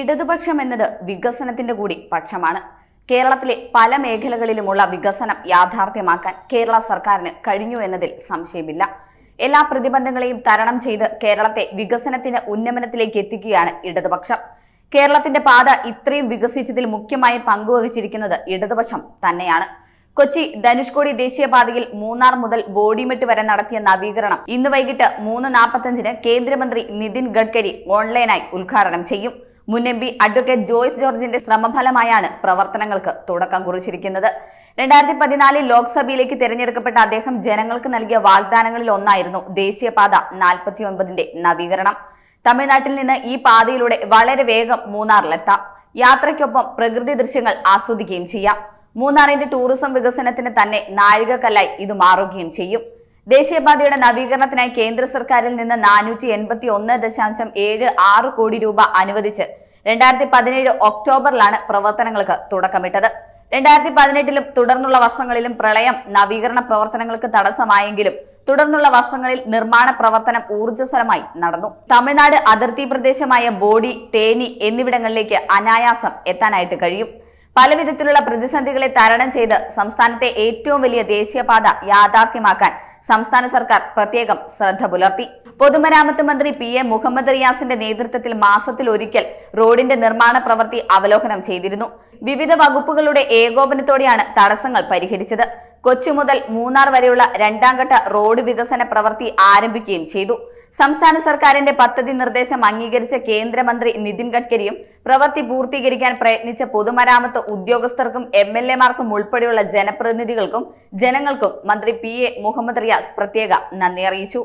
ഇടതുപക്ഷം എന്നത് വികസനത്തിന്റെ കൂടി പക്ഷമാണ് കേരളത്തിലെ പല മേഖലകളിലുമുള്ള വികസനം യാഥാർത്ഥ്യമാക്കാൻ കേരള സർക്കാരിന് കഴിഞ്ഞു എന്നതിൽ സംശയമില്ല എല്ലാ പ്രതിബന്ധങ്ങളെയും തരണം ചെയ്ത് കേരളത്തെ വികസനത്തിന് ഉന്നമനത്തിലേക്ക് എത്തിക്കുകയാണ് ഇടതുപക്ഷം കേരളത്തിന്റെ പാത ഇത്രയും വികസിച്ചതിൽ മുഖ്യമായി പങ്കുവഹിച്ചിരിക്കുന്നത് ഇടതുപക്ഷം തന്നെയാണ് കൊച്ചി ധനുഷ്കോടി ദേശീയപാതയിൽ മൂന്നാർ മുതൽ ബോഡിമെട്ട് വരെ നടത്തിയ നവീകരണം ഇന്ന് വൈകിട്ട് മൂന്ന് നാൽപ്പത്തഞ്ചിന് കേന്ദ്രമന്ത്രി നിതിൻ ഗഡ്കരി ഓൺലൈനായി ഉദ്ഘാടനം ചെയ്യും മുൻ എം പി അഡ്വക്കേറ്റ് ജോയ്സ് ജോർജിന്റെ ശ്രമഫലമായാണ് പ്രവർത്തനങ്ങൾക്ക് തുടക്കം കുറിച്ചിരിക്കുന്നത് രണ്ടായിരത്തി പതിനാലിൽ ലോക്സഭയിലേക്ക് തിരഞ്ഞെടുക്കപ്പെട്ട അദ്ദേഹം ജനങ്ങൾക്ക് നൽകിയ വാഗ്ദാനങ്ങളിൽ ഒന്നായിരുന്നു ദേശീയപാത നാൽപ്പത്തിയൊൻപതിന്റെ നവീകരണം തമിഴ്നാട്ടിൽ നിന്ന് ഈ പാതയിലൂടെ വളരെ വേഗം മൂന്നാറിലെത്താം യാത്രയ്ക്കൊപ്പം പ്രകൃതി ദൃശ്യങ്ങൾ ആസ്വദിക്കുകയും ചെയ്യാം മൂന്നാറിന്റെ ടൂറിസം വികസനത്തിന് തന്നെ നാഴികക്കല്ലായി ഇത് മാറുകയും ചെയ്യും ദേശീയപാതയുടെ നവീകരണത്തിനായി കേന്ദ്ര സർക്കാരിൽ നിന്ന് നാനൂറ്റി എൺപത്തി ഒന്ന് ദശാംശം ഏഴ് ആറ് കോടി രൂപ അനുവദിച്ച് രണ്ടായിരത്തി പതിനേഴ് ഒക്ടോബറിലാണ് പ്രവർത്തനങ്ങൾക്ക് തുടക്കമിട്ടത് രണ്ടായിരത്തി പതിനെട്ടിലും തുടർന്നുള്ള വർഷങ്ങളിലും പ്രളയം നവീകരണ പ്രവർത്തനങ്ങൾക്ക് തടസ്സമായെങ്കിലും തുടർന്നുള്ള വർഷങ്ങളിൽ നിർമ്മാണ പ്രവർത്തനം ഊർജ്ജസ്വലമായി നടന്നു തമിഴ്നാട് അതിർത്തി പ്രദേശമായ ബോഡി തേനി എന്നിവിടങ്ങളിലേക്ക് അനായാസം എത്താനായിട്ട് കഴിയും പലവിധത്തിലുള്ള പ്രതിസന്ധികളെ തരണം ചെയ്ത് സംസ്ഥാനത്തെ ഏറ്റവും വലിയ ദേശീയപാത യാഥാർത്ഥ്യമാക്കാൻ സംസ്ഥാന സർക്കാർ പ്രത്യേകം ശ്രദ്ധ പുലർത്തി പൊതുമരാമത്ത് മന്ത്രി പി എ മുഹമ്മദ് റിയാസിന്റെ നേതൃത്വത്തിൽ മാസത്തിൽ ഒരിക്കൽ റോഡിന്റെ നിർമ്മാണ പ്രവൃത്തി അവലോകനം ചെയ്തിരുന്നു വിവിധ വകുപ്പുകളുടെ ഏകോപനത്തോടെയാണ് തടസ്സങ്ങൾ പരിഹരിച്ചത് കൊച്ചു മുതൽ മൂന്നാർ വരെയുള്ള രണ്ടാം ഘട്ട റോഡ് വികസന പ്രവൃത്തി ആരംഭിക്കുകയും ചെയ്തു സംസ്ഥാന സർക്കാരിന്റെ പദ്ധതി നിർദ്ദേശം അംഗീകരിച്ച കേന്ദ്രമന്ത്രി നിതിൻ ഗഡ്കരിയും പ്രവൃത്തി പൂർത്തീകരിക്കാൻ പ്രയത്നിച്ച പൊതുമരാമത്ത് ഉദ്യോഗസ്ഥർക്കും എം എൽ എമാർക്കും ഉൾപ്പെടെയുള്ള ജനപ്രതിനിധികൾക്കും ജനങ്ങൾക്കും മന്ത്രി പി എ മുഹമ്മദ് റിയാസ് പ്രത്യേക നന്ദി അറിയിച്ചു